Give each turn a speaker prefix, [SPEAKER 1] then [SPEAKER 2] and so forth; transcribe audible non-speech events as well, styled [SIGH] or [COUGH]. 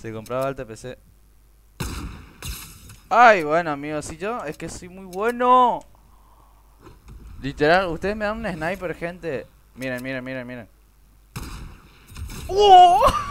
[SPEAKER 1] Se compraba alta PC. [COUGHS] Ay, bueno, amigo si yo es que soy muy bueno. Literal, ustedes me dan un sniper, gente. Miren, miren, miren, miren.
[SPEAKER 2] ¡Oh!